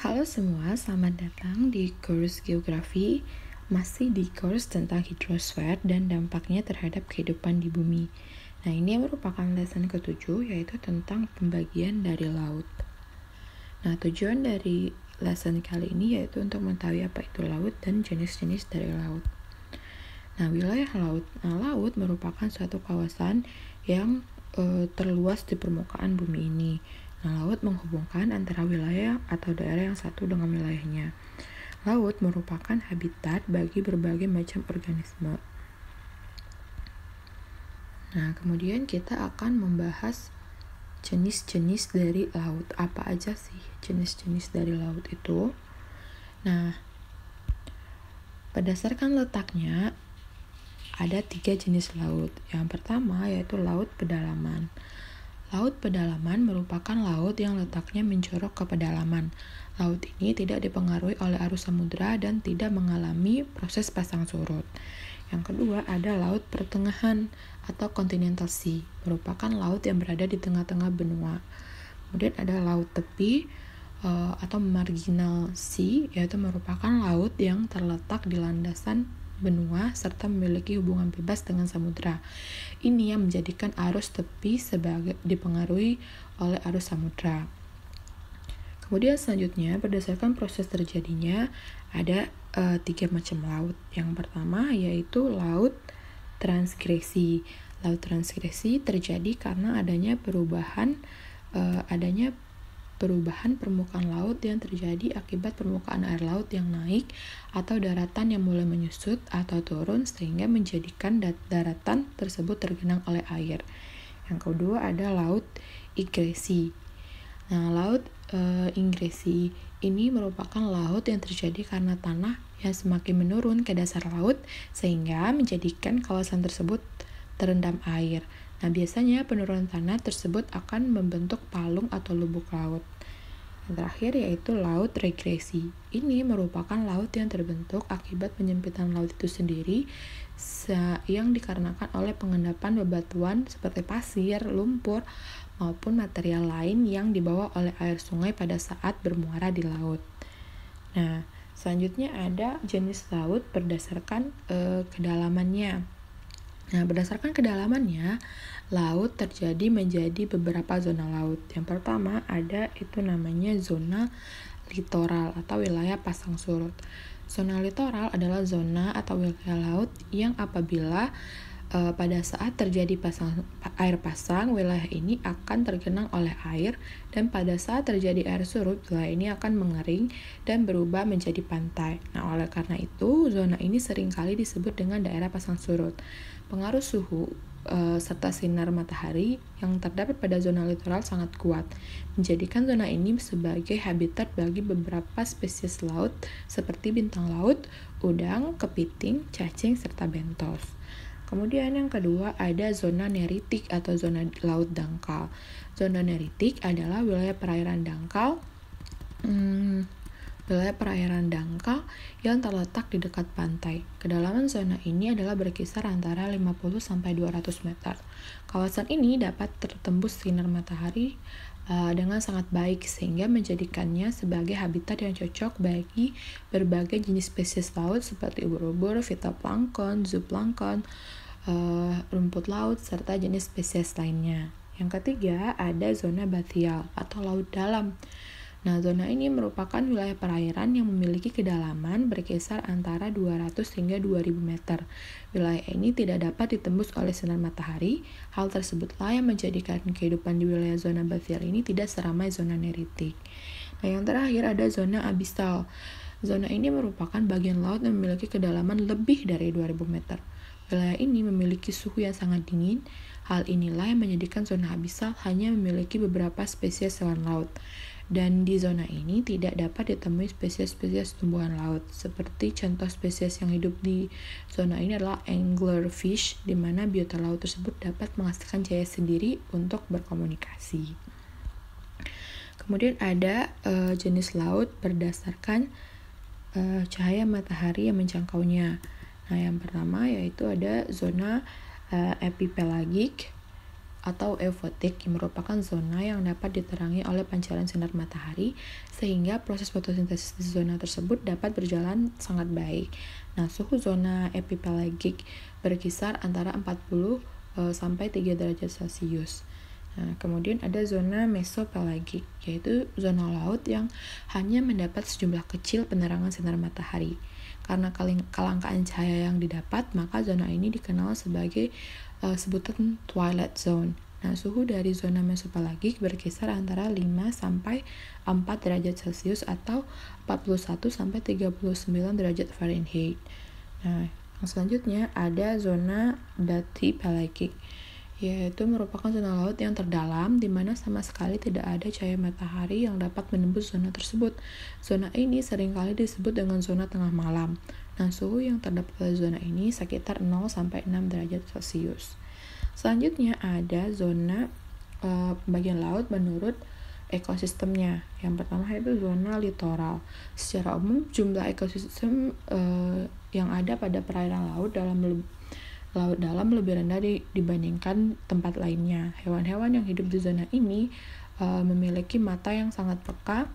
Halo semua, selamat datang di kursus Geografi Masih di kursus tentang hidrosfer dan dampaknya terhadap kehidupan di bumi Nah ini merupakan lesson ketujuh yaitu tentang pembagian dari laut Nah tujuan dari lesson kali ini yaitu untuk mengetahui apa itu laut dan jenis-jenis dari laut Nah, wilayah laut. Nah, laut merupakan suatu kawasan yang e, terluas di permukaan bumi ini. Nah, laut menghubungkan antara wilayah atau daerah yang satu dengan wilayahnya. Laut merupakan habitat bagi berbagai macam organisme. Nah, kemudian kita akan membahas jenis-jenis dari laut. Apa aja sih jenis-jenis dari laut itu? Nah, berdasarkan letaknya ada tiga jenis laut. Yang pertama yaitu laut pedalaman. Laut pedalaman merupakan laut yang letaknya mencorok ke pedalaman. Laut ini tidak dipengaruhi oleh arus samudera dan tidak mengalami proses pasang surut. Yang kedua ada laut pertengahan atau continental sea, merupakan laut yang berada di tengah-tengah benua. Kemudian ada laut tepi eh, atau marginal sea, yaitu merupakan laut yang terletak di landasan benua, serta memiliki hubungan bebas dengan Samudra. Ini yang menjadikan arus tepi sebagai dipengaruhi oleh arus Samudra. Kemudian selanjutnya berdasarkan proses terjadinya ada e, tiga macam laut. Yang pertama yaitu laut transgresi. Laut transgresi terjadi karena adanya perubahan e, adanya perubahan permukaan laut yang terjadi akibat permukaan air laut yang naik atau daratan yang mulai menyusut atau turun sehingga menjadikan daratan tersebut tergenang oleh air. Yang kedua ada laut ingresi. Nah, laut e, ingresi ini merupakan laut yang terjadi karena tanah yang semakin menurun ke dasar laut sehingga menjadikan kawasan tersebut terendam air. Nah, biasanya penurunan tanah tersebut akan membentuk palung atau lubuk laut. Yang terakhir yaitu laut regresi. Ini merupakan laut yang terbentuk akibat penyempitan laut itu sendiri yang dikarenakan oleh pengendapan bebatuan seperti pasir, lumpur, maupun material lain yang dibawa oleh air sungai pada saat bermuara di laut. Nah, selanjutnya ada jenis laut berdasarkan eh, kedalamannya. Nah, berdasarkan kedalamannya, laut terjadi menjadi beberapa zona laut. Yang pertama ada itu namanya zona litoral atau wilayah pasang surut. Zona litoral adalah zona atau wilayah laut yang apabila e, pada saat terjadi pasang air pasang, wilayah ini akan tergenang oleh air dan pada saat terjadi air surut, wilayah ini akan mengering dan berubah menjadi pantai. Nah, oleh karena itu, zona ini seringkali disebut dengan daerah pasang surut. Pengaruh suhu eh, serta sinar matahari yang terdapat pada zona litoral sangat kuat, menjadikan zona ini sebagai habitat bagi beberapa spesies laut seperti bintang laut, udang, kepiting, cacing, serta bentos. Kemudian yang kedua ada zona neritik atau zona laut dangkal. Zona neritik adalah wilayah perairan dangkal hmm, wilayah perairan dangkal yang terletak di dekat pantai. Kedalaman zona ini adalah berkisar antara 50 sampai 200 meter. Kawasan ini dapat tertembus sinar matahari uh, dengan sangat baik sehingga menjadikannya sebagai habitat yang cocok bagi berbagai jenis spesies laut seperti ubur-ubur, fitoplankton, zooplankton, uh, rumput laut serta jenis spesies lainnya. Yang ketiga, ada zona batial atau laut dalam. Nah, zona ini merupakan wilayah perairan yang memiliki kedalaman berkisar antara 200 hingga 2000 meter. Wilayah ini tidak dapat ditembus oleh sinar matahari. Hal tersebutlah yang menjadikan kehidupan di wilayah zona basir ini tidak seramai zona neritik. Nah, yang terakhir ada zona abyssal. Zona ini merupakan bagian laut yang memiliki kedalaman lebih dari 2000 meter. Wilayah ini memiliki suhu yang sangat dingin. Hal inilah yang menjadikan zona abyssal hanya memiliki beberapa spesies selan laut. Dan di zona ini tidak dapat ditemui spesies-spesies tumbuhan laut. Seperti contoh spesies yang hidup di zona ini adalah anglerfish, di mana biota laut tersebut dapat menghasilkan cahaya sendiri untuk berkomunikasi. Kemudian ada uh, jenis laut berdasarkan uh, cahaya matahari yang mencangkaunya. Nah, yang pertama yaitu ada zona uh, eh, epipelagic atau eufotik yang merupakan zona yang dapat diterangi oleh pancaran sinar matahari sehingga proses fotosintesis di zona tersebut dapat berjalan sangat baik. Nah, suhu zona epipelagik berkisar antara 40 e, eh, sampai 3 derajat Celcius. Nah, kemudian ada zona mesopelagik yaitu zona laut yang hanya mendapat sejumlah kecil penerangan sinar matahari. Karena kelangkaan cahaya yang didapat, maka zona ini dikenal sebagai uh, sebutan twilight zone. Nah, suhu dari zona mesopelagik berkisar antara 5 sampai 4 derajat Celcius atau 41 sampai 39 derajat Fahrenheit. Nah, yang selanjutnya ada zona bati pelagik yaitu merupakan zona laut yang terdalam di mana sama sekali tidak ada cahaya matahari yang dapat menembus zona tersebut. Zona ini seringkali disebut dengan zona tengah malam Nah, suhu yang terdapat pada zona ini sekitar 0 sampai 6 derajat Celcius. Selanjutnya ada zona eh, bagian laut menurut ekosistemnya. Yang pertama itu zona litoral. Secara umum jumlah ekosistem uh, yang ada pada perairan laut dalam laut dalam lebih rendah di, dibandingkan tempat lainnya. Hewan-hewan yang hidup di zona ini uh, memiliki mata yang sangat peka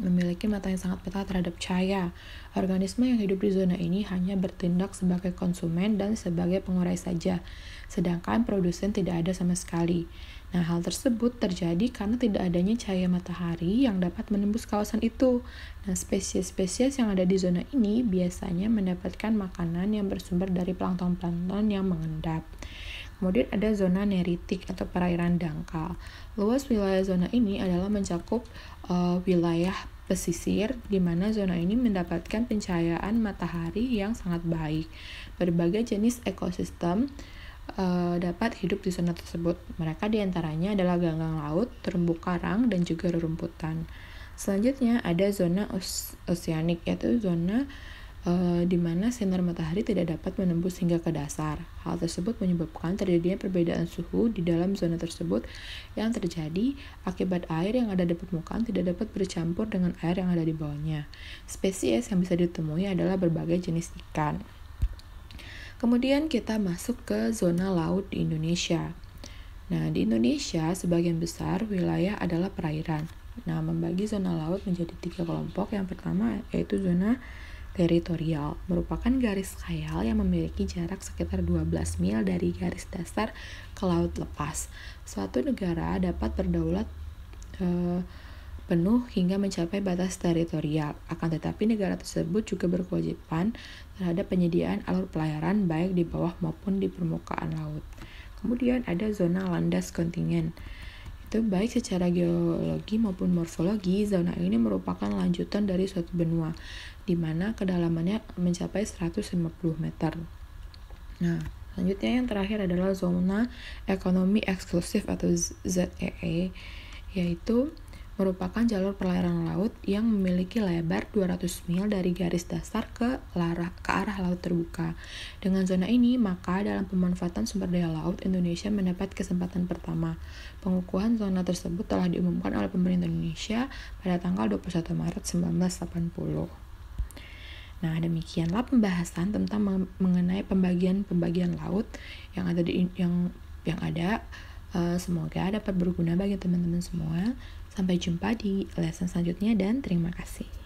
memiliki mata yang sangat peka terhadap cahaya. Organisme yang hidup di zona ini hanya bertindak sebagai konsumen dan sebagai pengurai saja, sedangkan produsen tidak ada sama sekali. Nah, hal tersebut terjadi karena tidak adanya cahaya matahari yang dapat menembus kawasan itu. Nah, spesies-spesies yang ada di zona ini biasanya mendapatkan makanan yang bersumber dari plankton-plankton yang mengendap. Kemudian ada zona neritik atau perairan dangkal. Luas wilayah zona ini adalah mencakup uh, wilayah pesisir di mana zona ini mendapatkan pencahayaan matahari yang sangat baik. Berbagai jenis ekosistem uh, dapat hidup di zona tersebut. Mereka diantaranya adalah ganggang laut, terumbu karang, dan juga rerumputan. Selanjutnya ada zona oceanik oseanik yaitu zona Eh, di mana sinar matahari tidak dapat menembus hingga ke dasar. Hal tersebut menyebabkan terjadinya perbedaan suhu di dalam zona tersebut yang terjadi akibat air yang ada di permukaan tidak dapat bercampur dengan air yang ada di bawahnya. Spesies yang bisa ditemui adalah berbagai jenis ikan. Kemudian kita masuk ke zona laut di Indonesia. Nah, di Indonesia sebagian besar wilayah adalah perairan. Nah, membagi zona laut menjadi tiga kelompok. Yang pertama yaitu zona teritorial merupakan garis khayal yang memiliki jarak sekitar 12 mil dari garis dasar ke laut lepas. Suatu negara dapat berdaulat eh, penuh hingga mencapai batas teritorial. Akan tetapi negara tersebut juga berkewajiban terhadap penyediaan alur pelayaran baik di bawah maupun di permukaan laut. Kemudian ada zona landas kontingen itu baik secara geologi maupun morfologi zona ini merupakan lanjutan dari suatu benua di mana kedalamannya mencapai 150 meter. Nah, selanjutnya yang terakhir adalah zona ekonomi eksklusif atau ZEE e, yaitu merupakan jalur perlayaran laut yang memiliki lebar 200 mil dari garis dasar ke, larah, ke arah laut terbuka. Dengan zona ini, maka dalam pemanfaatan sumber daya laut, Indonesia mendapat kesempatan pertama. Pengukuhan zona tersebut telah diumumkan oleh pemerintah Indonesia pada tanggal 21 Maret 1980. Nah, demikianlah pembahasan tentang mengenai pembagian-pembagian laut yang ada di yang yang ada. Eh, semoga dapat berguna bagi teman-teman semua. Sampai jumpa di lesson selanjutnya dan terima kasih.